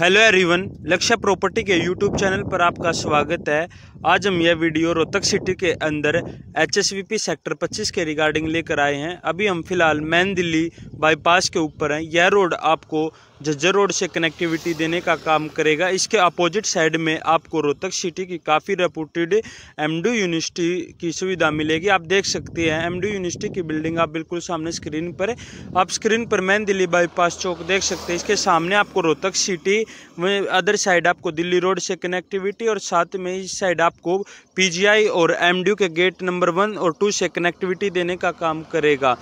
hello everyone Lakshya property के YouTube channel पर आपका स्वागत है आज हम यह वीडियो रोहतक सिटी के अंदर एचएसवीपी सेक्टर 25 के रिगार्डिंग लेकर आए हैं अभी हम फिलहाल मैन दिल्ली बाईपास के ऊपर हैं यह रोड आपको जज्जर रोड से कनेक्टिविटी देने का काम करेगा इसके अपोजिट साइड में आपको रोहतक सिटी की काफ़ी रेपूटेड एमडी यूनिवर्सिटी की सुविधा मिलेगी आप देख सकते हैं एमडी यूनिवर्सिटी की बिल्डिंग आप बिल्कुल सामने स्क्रीन पर आप स्क्रीन पर मैन दिल्ली बाईपास चौक देख सकते हैं इसके सामने आपको रोहतक सिटी में अदर साइड आपको दिल्ली रोड से कनेक्टिविटी और साथ में इस साइड आपको पी और एम के गेट नंबर वन और टू से कनेक्टिविटी देने का काम करेगा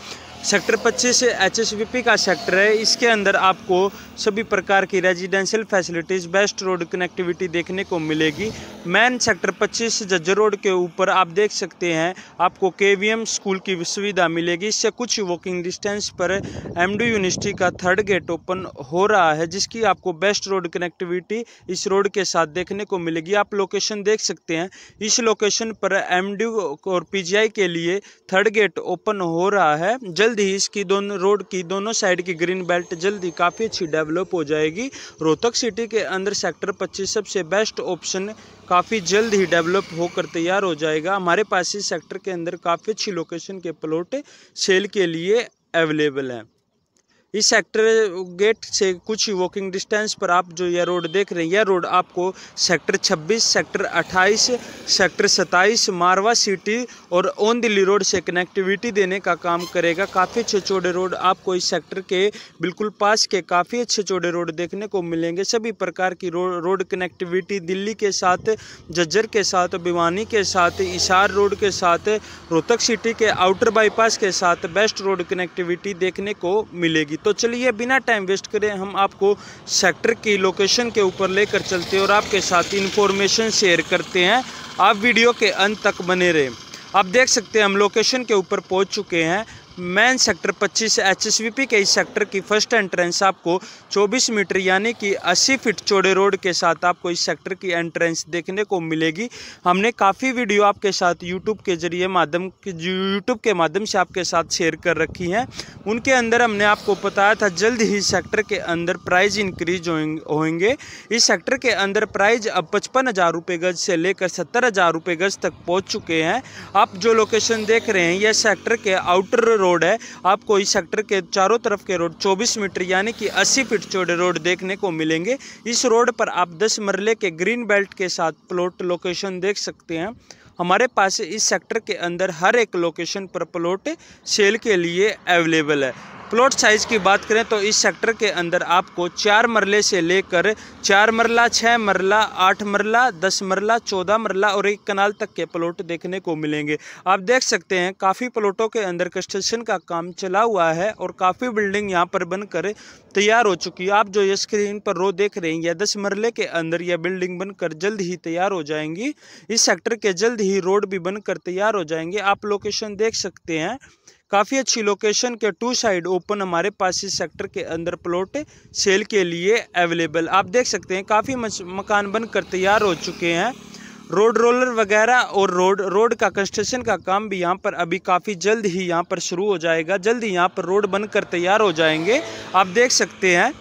सेक्टर 25 एचएसवीपी का सेक्टर है इसके अंदर आपको सभी प्रकार की residential facilities best road connectivity देखने को मिलेगी मेन सेक्टर 25 जज्जर रोड के ऊपर आप देख सकते हैं आपको केवीएम स्कूल की सुविधा मिलेगी इससे कुछ वॉकिंग डिस्टेंस पर एमडी यूनिवर्सिटी का थर्ड गेट ओपन हो रहा है जिसकी आपको बेस्ट रोड कनेक्टिविटी इस रोड के साथ देखने को मिलेगी आप लोकेशन देख सकते हैं इस लोकेशन पर एम और पी के लिए थर्ड गेट ओपन हो रहा है जल्द जल्द ही इसकी दोनों रोड की दोनों साइड की ग्रीन बेल्ट जल्द ही काफ़ी अच्छी डेवलप हो जाएगी रोहतक सिटी के अंदर सेक्टर पच्चीस सबसे बेस्ट ऑप्शन काफ़ी जल्द ही डेवलप होकर तैयार हो जाएगा हमारे पास इस सेक्टर के अंदर काफ़ी अच्छी लोकेशन के प्लॉट सेल के लिए अवेलेबल हैं इस सेक्टर गेट से कुछ ही वॉकिंग डिस्टेंस पर आप जो यह रोड देख रहे हैं यह रोड आपको sector 26 sector 28 sector 27 Marwa city और ओन दिल्ली रोड से कनेक्टिविटी देने का काम करेगा काफ़ी अच्छे चौड़े रोड आपको इस सेक्टर के बिल्कुल पास के काफ़ी अच्छे चौड़े रोड देखने को मिलेंगे सभी प्रकार की रो, रोड कनेक्टिविटी दिल्ली के साथ जज्जर के साथ भिवानी के साथ इशार रोड के साथ रोहतक सिटी के आउटर बाईपास के साथ बेस्ट रोड कनेक्टिविटी देखने को मिलेगी तो चलिए बिना टाइम वेस्ट करें हम आपको सेक्टर की लोकेशन के ऊपर लेकर चलते हैं और आपके साथ इन्फॉर्मेशन शेयर करते हैं आप वीडियो के अंत तक बने रहें आप देख सकते हैं हम लोकेशन के ऊपर पहुंच चुके हैं मैन सेक्टर 25 एचएसवीपी के इस सेक्टर की फर्स्ट एंट्रेंस आपको 24 मीटर यानी कि 80 फीट चौड़े रोड के साथ आपको इस सेक्टर की एंट्रेंस देखने को मिलेगी हमने काफ़ी वीडियो आपके साथ यूट्यूब के जरिए माध्यम यूट्यूब के माध्यम से आपके साथ शेयर कर रखी हैं उनके अंदर हमने आपको बताया था जल्द ही सेक्टर के अंदर प्राइज इंक्रीज होंगे इस सेक्टर के अंदर प्राइज अब पचपन हज़ार रुपये गज से लेकर सत्तर हज़ार रुपये गज तक पहुँच चुके हैं आप जो लोकेशन देख रहे हैं यह सेक्टर के आउटर रोड है आपको इस सेक्टर के चारों तरफ के रोड 24 मीटर यानी कि 80 फीट चौड़े रोड देखने को मिलेंगे इस रोड पर आप 10 मरले के ग्रीन बेल्ट के साथ प्लॉट लोकेशन देख सकते हैं हमारे पास इस सेक्टर के अंदर हर एक लोकेशन पर प्लॉट सेल के लिए अवेलेबल है प्लॉट साइज़ की बात करें तो इस सेक्टर के अंदर आपको चार मरले से लेकर चार मरला छः मरला आठ मरला दस मरला चौदह मरला और एक कनाल तक के प्लॉट देखने को मिलेंगे आप देख सकते हैं काफ़ी प्लॉटों के अंदर कंस्ट्रक्शन का काम चला हुआ है और काफ़ी बिल्डिंग यहाँ पर बनकर तैयार हो चुकी है आप जो ये स्क्रीन पर रो देख रहे हैं यह दस मरले के अंदर यह बिल्डिंग बनकर जल्द ही तैयार हो जाएंगी इस सेक्टर के जल्द ही रोड भी बनकर तैयार हो जाएंगे आप लोकेशन देख सकते हैं काफ़ी अच्छी लोकेशन के टू साइड ओपन हमारे पास इस सेक्टर के अंदर प्लॉट सेल के लिए अवेलेबल आप देख सकते हैं काफ़ी मकान बनकर तैयार हो चुके हैं रोड रोलर वगैरह और रोड रोड का कंस्ट्रक्शन का काम भी यहाँ पर अभी काफ़ी जल्द ही यहाँ पर शुरू हो जाएगा जल्द ही यहाँ पर रोड बनकर तैयार हो जाएंगे आप देख सकते हैं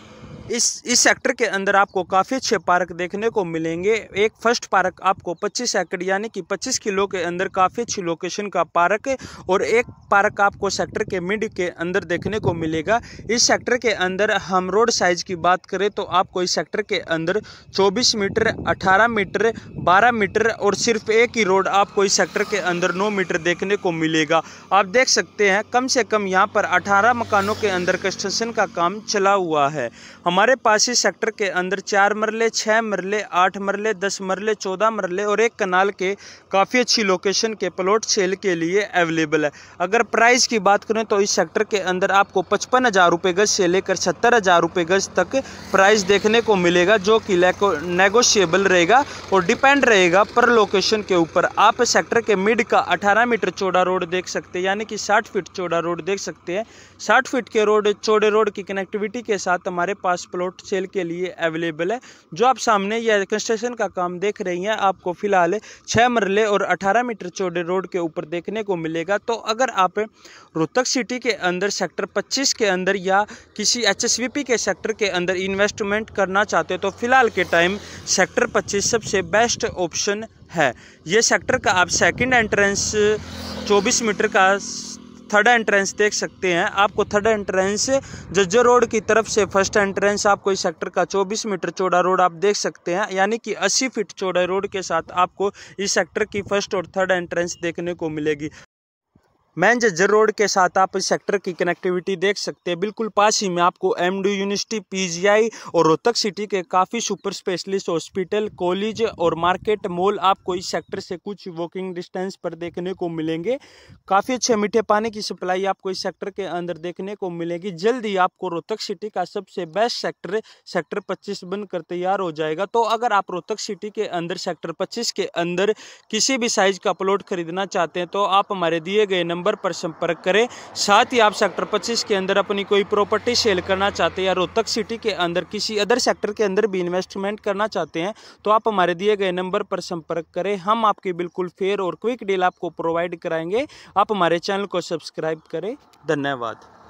इस इस सेक्टर के अंदर आपको काफ़ी अच्छे पार्क देखने को मिलेंगे एक फर्स्ट पार्क आपको 25 एकड़ यानी कि 25 किलो के अंदर काफ़ी अच्छी लोकेशन का पार्क और एक पार्क आपको सेक्टर के मिड के अंदर देखने को मिलेगा इस सेक्टर के अंदर हम रोड साइज़ की बात करें तो आपको इस सेक्टर के अंदर चौबीस मीटर अठारह मीटर बारह मीटर और सिर्फ एक ही रोड आपको इस सेक्टर के अंदर नौ मीटर देखने को मिलेगा आप देख सकते हैं कम से कम यहाँ पर अठारह मकानों के अंदर कंस्ट्रक्शन का काम चला हुआ है हमारे हमारे पास इस सेक्टर के अंदर चार मरले छः मरले आठ मरले दस मरले चौदह मरले और एक कनाल के काफ़ी अच्छी लोकेशन के प्लॉट सेल के लिए अवेलेबल है अगर प्राइस की बात करें तो इस सेक्टर के अंदर आपको पचपन हज़ार रुपये गज से लेकर सत्तर हज़ार रुपये गज तक प्राइस देखने को मिलेगा जो कि नेगोशिएबल रहेगा और डिपेंड रहेगा पर लोकेशन के ऊपर आप सेक्टर के मिड का अठारह मीटर चौड़ा रोड देख सकते हैं यानी कि साठ फीट चौड़ा रोड देख सकते हैं साठ फीट के रोड चौड़े रोड की कनेक्टिविटी के साथ हमारे पास प्लॉट सेल के लिए अवेलेबल है जो आप सामने यह कंस्ट्रक्शन का काम देख रही हैं आपको फिलहाल छः मरले और अठारह मीटर चौड़े रोड के ऊपर देखने को मिलेगा तो अगर आप रोहतक सिटी के अंदर सेक्टर पच्चीस के अंदर या किसी एच के सेक्टर के अंदर इन्वेस्टमेंट करना चाहते हो तो फिलहाल के टाइम सेक्टर पच्चीस सबसे बेस्ट ऑप्शन है ये सेक्टर का आप सेकंड एंट्रेंस 24 मीटर का थर्ड एंट्रेंस देख सकते हैं आपको थर्ड एंट्रेंस जज्जर रोड की तरफ से फर्स्ट एंट्रेंस आपको इस सेक्टर का 24 मीटर चौड़ा रोड आप देख सकते हैं यानी कि 80 फीट चौड़ा रोड के साथ आपको इस सेक्टर की फर्स्ट और थर्ड एंट्रेंस देखने को मिलेगी मैन जज्जर रोड के साथ आप इस सेक्टर की कनेक्टिविटी देख सकते हैं बिल्कुल पास ही में आपको एम डी यूनिवर्सिटी पी और रोहतक सिटी के काफ़ी सुपर स्पेशलिस्ट हॉस्पिटल कॉलेज और मार्केट मॉल आपको इस सेक्टर से कुछ वॉकिंग डिस्टेंस पर देखने को मिलेंगे काफ़ी अच्छे मीठे पानी की सप्लाई आपको इस सेक्टर के अंदर देखने को मिलेगी जल्द ही आपको रोहतक सिटी का सबसे बेस्ट सेक्टर सेक्टर पच्चीस बनकर तैयार हो जाएगा तो अगर आप रोहतक सिटी के अंदर सेक्टर पच्चीस के अंदर किसी भी साइज का प्लॉट खरीदना चाहते हैं तो आप हमारे दिए गए नंबर नंबर पर संपर्क करें साथ ही आप सेक्टर 25 के अंदर अपनी कोई प्रॉपर्टी सेल करना चाहते हैं या रोहतक सिटी के अंदर किसी अदर सेक्टर के अंदर भी इन्वेस्टमेंट करना चाहते हैं तो आप हमारे दिए गए नंबर पर संपर्क करें हम आपकी बिल्कुल फेयर और क्विक डील आपको प्रोवाइड कराएंगे आप हमारे चैनल को सब्सक्राइब करें धन्यवाद